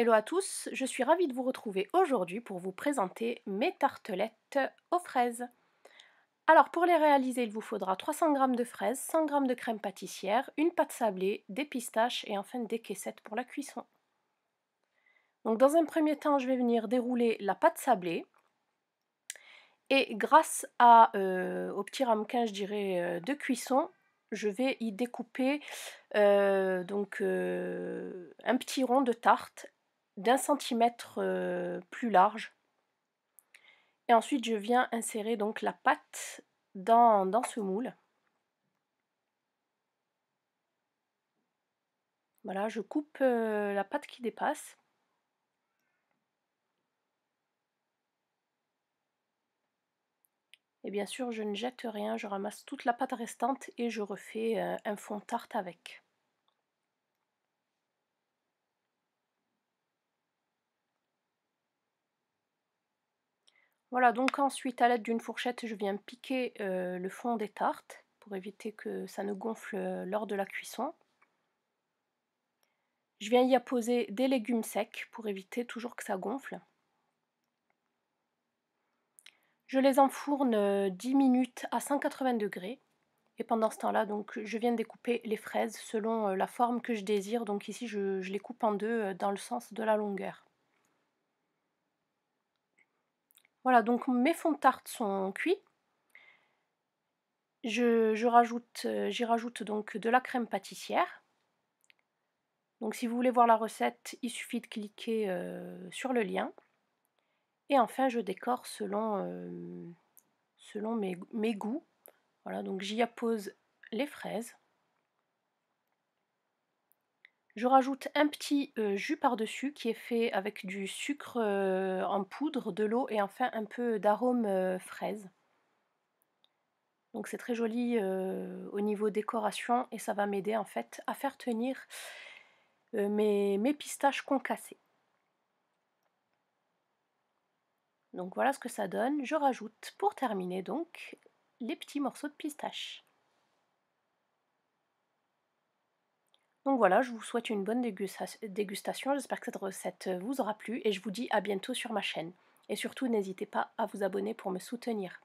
Hello à tous, je suis ravie de vous retrouver aujourd'hui pour vous présenter mes tartelettes aux fraises. Alors pour les réaliser, il vous faudra 300 g de fraises, 100 g de crème pâtissière, une pâte sablée, des pistaches et enfin des caissettes pour la cuisson. Donc dans un premier temps, je vais venir dérouler la pâte sablée. Et grâce à, euh, au petit ramequin, je dirais, euh, de cuisson, je vais y découper euh, donc un petit rond de tarte d'un centimètre euh, plus large. Et ensuite, je viens insérer donc la pâte dans, dans ce moule. Voilà, je coupe euh, la pâte qui dépasse. Et bien sûr, je ne jette rien, je ramasse toute la pâte restante et je refais euh, un fond tarte avec. Voilà, donc ensuite, à l'aide d'une fourchette, je viens piquer euh, le fond des tartes pour éviter que ça ne gonfle euh, lors de la cuisson. Je viens y apposer des légumes secs pour éviter toujours que ça gonfle. Je les enfourne 10 euh, minutes à 180 degrés. Et pendant ce temps-là, je viens découper les fraises selon la forme que je désire. Donc ici, je les coupe en deux dans le sens de la longueur. Voilà, donc mes fonds de tarte sont cuits. Je, euh, j'y rajoute donc de la crème pâtissière. Donc si vous voulez voir la recette, il suffit de cliquer euh, sur le lien. Et enfin, je décore selon, euh, selon mes, mes goûts. Voilà, donc j'y appose les fraises. Je rajoute un petit jus par-dessus qui est fait avec du sucre en poudre, de l'eau et enfin un peu d'arôme fraise. Donc c'est très joli au niveau décoration et ça va m'aider en fait à faire tenir mes, mes pistaches concassées. Donc voilà ce que ça donne. Je rajoute pour terminer donc les petits morceaux de pistache. Donc voilà, je vous souhaite une bonne dégustation. J'espère que cette recette euh, vous aura plu et je vous dis à bientôt sur ma chaîne. Et surtout, n'hésitez pas à vous abonner pour me soutenir.